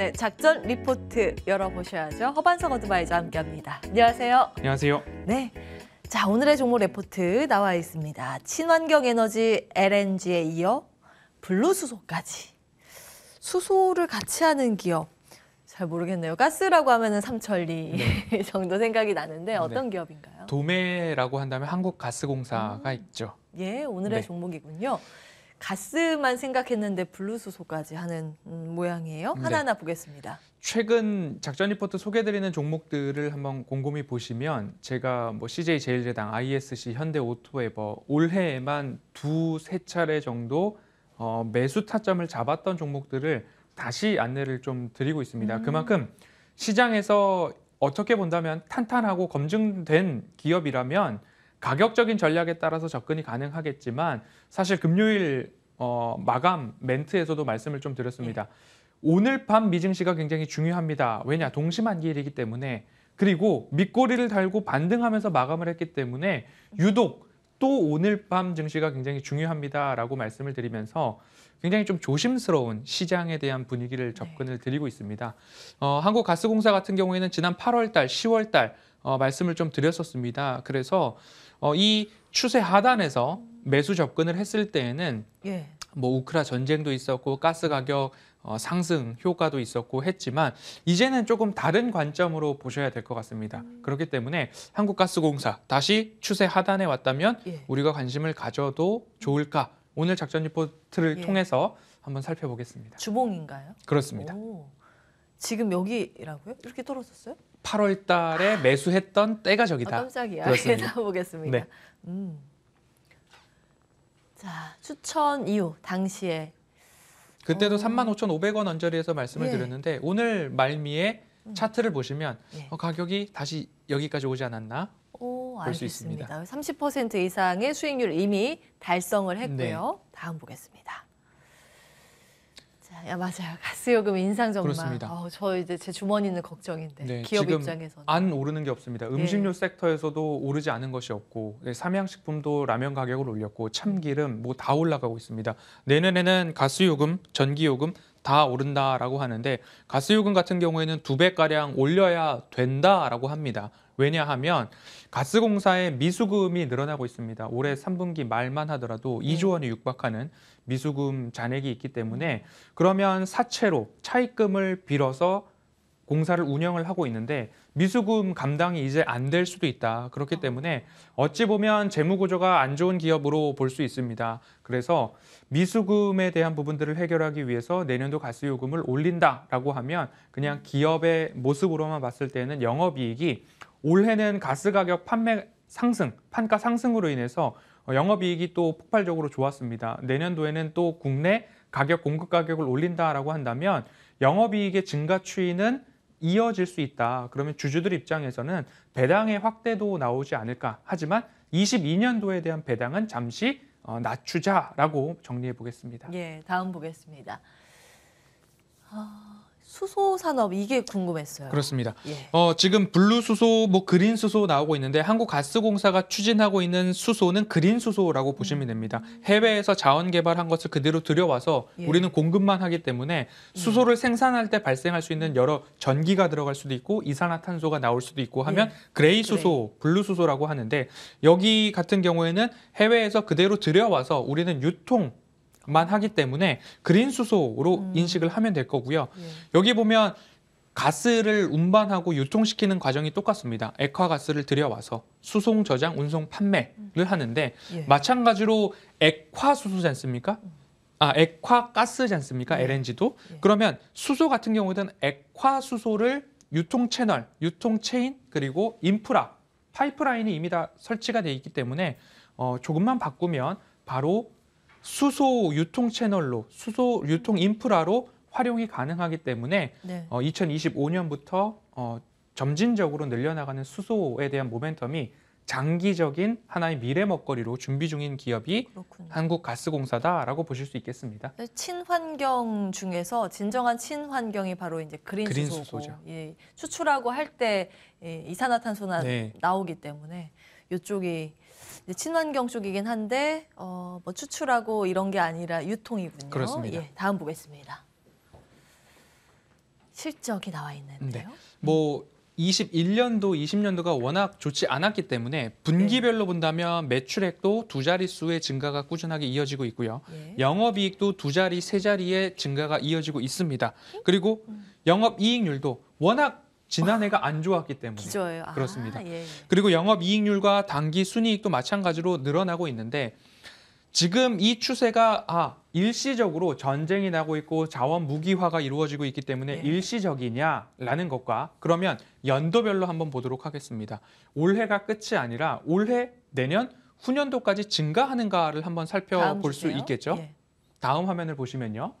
네, 작전 리포트 열어보셔야죠. 허반석 어드바이저 함께합니다. 안녕하세요. 안녕하세요. 네. 자, 오늘의 종목 레포트 나와 있습니다. 친환경 에너지 LNG에 이어 블루수소까지. 수소를 같이 하는 기업. 잘 모르겠네요. 가스라고 하면은 삼천리 네. 정도 생각이 나는데 네. 어떤 네. 기업인가요? 도매라고 한다면 한국가스공사가 음. 있죠. 예, 오늘의 네. 종목이군요. 가스만 생각했는데 블루수소까지 하는 음, 모양이에요. 네. 하나하나 보겠습니다. 최근 작전 리포트 소개드리는 종목들을 한번 곰곰이 보시면 제가 뭐 CJ 제일제당, ISC, 현대 오토에버 올해에만 두세 차례 정도 어, 매수 타점을 잡았던 종목들을 다시 안내를 좀 드리고 있습니다. 음. 그만큼 시장에서 어떻게 본다면 탄탄하고 검증된 기업이라면 가격적인 전략에 따라서 접근이 가능하겠지만 사실 금요일 어, 마감 멘트에서도 말씀을 좀 드렸습니다. 오늘 밤 미증시가 굉장히 중요합니다. 왜냐 동시만기일이기 때문에 그리고 밑꼬리를 달고 반등하면서 마감을 했기 때문에 유독 또 오늘 밤 증시가 굉장히 중요합니다라고 말씀을 드리면서 굉장히 좀 조심스러운 시장에 대한 분위기를 접근을 네. 드리고 있습니다. 어, 한국가스공사 같은 경우에는 지난 8월달, 10월달 어, 말씀을 좀 드렸었습니다. 그래서 어, 이 추세 하단에서 매수 접근을 했을 때에는 예. 뭐 우크라 전쟁도 있었고 가스 가격 어, 상승 효과도 있었고 했지만 이제는 조금 다른 관점으로 보셔야 될 것 같습니다. 음. 그렇기 때문에 한국가스공사 다시 추세 하단에 왔다면 예. 우리가 관심을 가져도 좋을까? 오늘 작전 리포트를 예. 통해서 한번 살펴보겠습니다. 주봉인가요? 그렇습니다. 오. 지금 여기라고요? 이렇게 떨어졌어요? 8월 달에 아. 매수했던 때가 저기다. 아, 깜짝이야. 그렇습니다. 보겠습니다. 네. 음. 자, 추천 이후 당시에 그때도 어... 35,500원 언저리에서 말씀을 예. 드렸는데 오늘 말미에 음. 차트를 보시면 예. 어, 가격이 다시 여기까지 오지 않았나 볼 수 있습니다. 30% 이상의 수익률 이미 달성을 했고요. 네. 다음 보겠습니다. 맞아요, 맞아요. 가스요금 인상 정말. 그렇습니다. 어, 저 이제 제 주머니는 걱정인데 네, 기업 지금 입장에서는 안 오르는 게 없습니다. 예. 음식료 섹터에서도 오르지 않은 것이 없고 네, 삼양식품도 라면 가격을 올렸고 참기름 뭐 다 올라가고 있습니다. 내년에는 가스요금, 전기요금 다 오른다라고 하는데 가스요금 같은 경우에는 두 배가량 올려야 된다라고 합니다. 왜냐하면 가스공사의 미수금이 늘어나고 있습니다. 올해 3분기 말만 하더라도 2조 원이 육박하는 미수금 잔액이 있기 때문에 그러면 사채로 차입금을 빌어서 공사를 운영을 하고 있는데 미수금 감당이 이제 안 될 수도 있다. 그렇기 음. 때문에 어찌 보면 재무구조가 안 좋은 기업으로 볼 수 있습니다. 그래서 미수금에 대한 부분들을 해결하기 위해서 내년도 가스요금을 올린다라고 하면 그냥 음. 기업의 모습으로만 봤을 때는 영업이익이 올해는 가스가격 판매 상승, 판가 상승으로 인해서 영업이익이 또 폭발적으로 좋았습니다. 내년도에는 또 국내 가격 공급 가격을 올린다라고 한다면 영업이익의 증가 추이는 이어질 수 있다. 그러면 주주들 입장에서는 배당의 확대도 나오지 않을까. 하지만 22년도에 대한 배당은 잠시 어, 낮추자라고 정리해 보겠습니다. 예, 다음 보겠습니다. 아... 수소 산업 이게 궁금했어요. 그렇습니다. 예. 어, 지금 블루 수소, 뭐 그린 수소 나오고 있는데 한국가스공사가 추진하고 있는 수소는 그린 수소라고 보시면 음. 됩니다. 해외에서 자원 개발한 것을 그대로 들여와서 예. 우리는 공급만 하기 때문에 예. 수소를 생산할 때 발생할 수 있는 여러 전기가 들어갈 수도 있고 이산화탄소가 나올 수도 있고 하면 예. 그레이 수소, 블루 수소라고 하는데 여기 같은 경우에는 해외에서 그대로 들여와서 우리는 유통 만 하기 때문에 그린 수소로 음. 인식을 하면 될 거고요. 예. 여기 보면 가스를 운반하고 유통시키는 과정이 똑같습니다. 액화가스를 들여와서 수송, 저장, 운송, 판매를 하는데 음. 예. 마찬가지로 액화수소지 않습니까? 음. 아, 액화가스지 않습니까? 예. LNG도. 예. 그러면 수소 같은 경우에는 액화수소를 유통채널, 유통체인, 그리고 인프라, 파이프라인이 이미 다 설치가 돼 있기 때문에 어, 조금만 바꾸면 바로 수소 유통 채널로 수소 유통 인프라로 활용이 가능하기 때문에 네. 어, 2025년부터 어, 점진적으로 늘려나가는 수소에 대한 모멘텀이 장기적인 하나의 미래 먹거리로 준비 중인 기업이 한국가스공사다라고 보실 수 있겠습니다. 네, 친환경 중에서 진정한 친환경이 바로 이제 그린, 그린 수소고 예, 추출하고 할때 예, 이산화탄소나 네. 나오기 때문에 이쪽이 친환경 쪽이긴 한데 어, 뭐 추출하고 이런 게 아니라 유통이군요. 그렇습니다. 예, 다음 보겠습니다. 실적이 나와 있는데요. 네. 뭐 21년도, 20년도가 워낙 좋지 않았기 때문에 분기별로 네. 본다면 매출액도 두 자릿수의 증가가 꾸준하게 이어지고 있고요. 예. 영업이익도 두 자리, 세 자리의 증가가 이어지고 있습니다. 어? 그리고 음. 영업이익률도 워낙 지난해가 안 좋았기 때문에 기저예요. 아, 그렇습니다. 예. 그리고 영업 이익률과 단기 순이익도 마찬가지로 늘어나고 있는데 지금 이 추세가 아 일시적으로 전쟁이 나고 있고 자원 무기화가 이루어지고 있기 때문에 예. 일시적이냐라는 것과 그러면 연도별로 한번 보도록 하겠습니다. 올해가 끝이 아니라 올해 내년 후년도까지 증가하는가를 한번 살펴볼 수 있겠죠. 예. 다음 화면을 보시면요.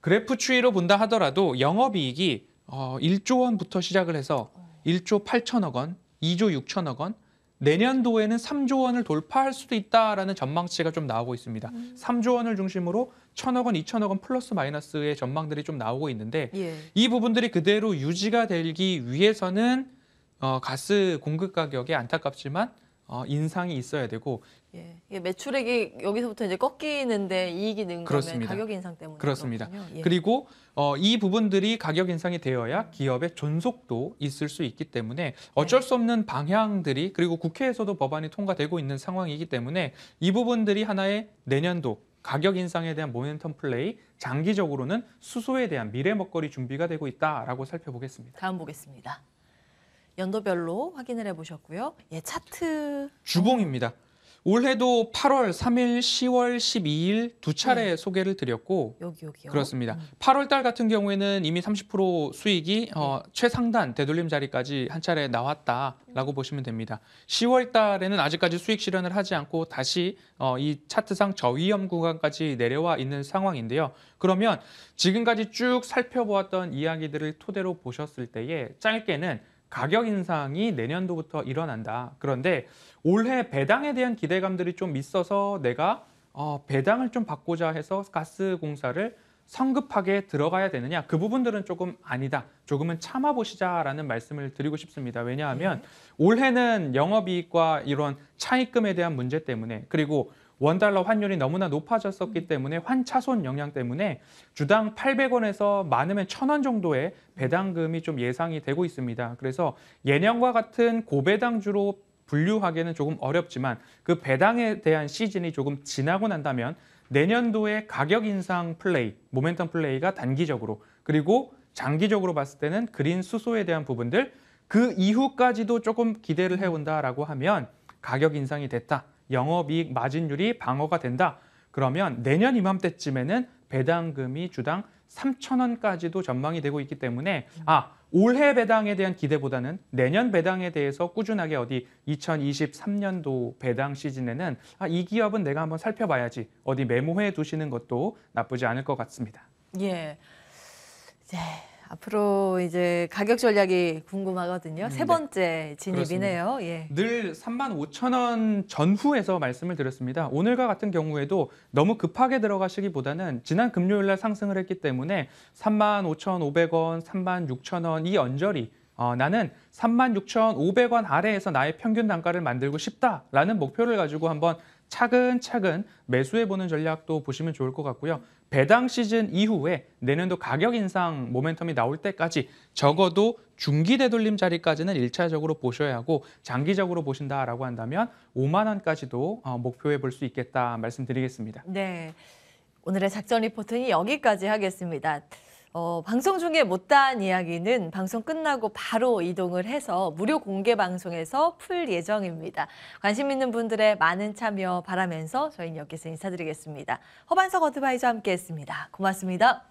그래프 추이로 본다 하더라도 영업이익이 어, 1조 원부터 시작을 해서 1조 8천억 원, 2조 6천억 원, 내년도에는 3조 원을 돌파할 수도 있다라는 전망치가 좀 나오고 있습니다. 음. 3조 원을 중심으로 천억 원, 2천억 원 플러스 마이너스의 전망들이 좀 나오고 있는데 예. 이 부분들이 그대로 유지가 되기 위해서는 어, 가스 공급 가격이 안타깝지만 어, 인상이 있어야 되고 예, 매출액이 여기서부터 이제 꺾이는데 이익이 는 거면 가격 인상 때문에 그렇습니다. 예. 그리고 어, 이 부분들이 가격 인상이 되어야 기업의 존속도 있을 수 있기 때문에 어쩔 네. 수 없는 방향들이 그리고 국회에서도 법안이 통과되고 있는 상황이기 때문에 이 부분들이 하나의 내년도 가격 인상에 대한 모멘텀 플레이 장기적으로는 수소에 대한 미래 먹거리 준비가 되고 있다라고 살펴보겠습니다. 다음 보겠습니다. 연도별로 확인을 해보셨고요. 예, 차트 주봉입니다. 올해도 8월 3일, 10월 12일 두 차례 네. 소개를 드렸고 여기 여기요. 그렇습니다. 음. 8월 달 같은 경우에는 이미 30% 수익이 네. 어, 최상단 되돌림 자리까지 한 차례 나왔다라고 음. 보시면 됩니다. 10월 달에는 아직까지 수익 실현을 하지 않고 다시 어, 이 차트상 저위험 구간까지 내려와 있는 상황인데요. 그러면 지금까지 쭉 살펴보았던 이야기들을 토대로 보셨을 때에 짧게는 가격 인상이 내년도부터 일어난다. 그런데 올해 배당에 대한 기대감들이 좀 있어서 내가 어, 배당을 좀 받고자 해서 가스 공사를 성급하게 들어가야 되느냐 그 부분들은 조금 아니다 조금은 참아보시자라는 말씀을 드리고 싶습니다 왜냐하면 네. 올해는 영업이익과 이런 차익금에 대한 문제 때문에 그리고 원달러 환율이 너무나 높아졌었기 음. 때문에 환차손 영향 때문에 주당 800원에서 많으면 1,000원 정도의 배당금이 좀 예상이 되고 있습니다. 그래서 예년과 같은 고배당주로 분류하기에는 조금 어렵지만 그 배당에 대한 시즌이 조금 지나고 난다면 내년도에 가격 인상 플레이, 모멘텀 플레이가 단기적으로 그리고 장기적으로 봤을 때는 그린 수소에 대한 부분들 그 이후까지도 조금 기대를 해온다라고 하면 가격 인상이 됐다. 영업이익 마진율이 방어가 된다. 그러면 내년 이맘때쯤에는 배당금이 주당 3천원까지도 전망이 되고 있기 때문에 아 올해 배당에 대한 기대보다는 내년 배당에 대해서 꾸준하게 어디 2023년도 배당 시즌에는 아, 이 기업은 내가 한번 살펴봐야지 어디 메모해 두시는 것도 나쁘지 않을 것 같습니다. 예. 네. 앞으로 이제 가격 전략이 궁금하거든요. 세 음, 네. 번째 진입이네요. 예. 늘 3만 5천 원 전후에서 말씀을 드렸습니다. 오늘과 같은 경우에도 너무 급하게 들어가시기보다는 지난 금요일 날 상승을 했기 때문에 3만 5,500원, 3만 6천 원 이 언저리 어, 나는 36,500원 아래에서 나의 평균 단가를 만들고 싶다라는 목표를 가지고 한번 차근차근 매수해보는 전략도 보시면 좋을 것 같고요. 배당 시즌 이후에 내년도 가격 인상 모멘텀이 나올 때까지 적어도 중기 되돌림 자리까지는 일차적으로 보셔야 하고 장기적으로 보신다라고 한다면 5만 원까지도 어, 목표해 볼 수 있겠다 말씀드리겠습니다. 네. 오늘의 작전 리포트는 여기까지 하겠습니다. 어, 방송 중에 못다한 이야기는 방송 끝나고 바로 이동을 해서 무료 공개 방송에서 풀 예정입니다. 관심 있는 분들의 많은 참여 바라면서 저희는 여기서 인사드리겠습니다. 허반석 어드바이저 함께했습니다. 고맙습니다.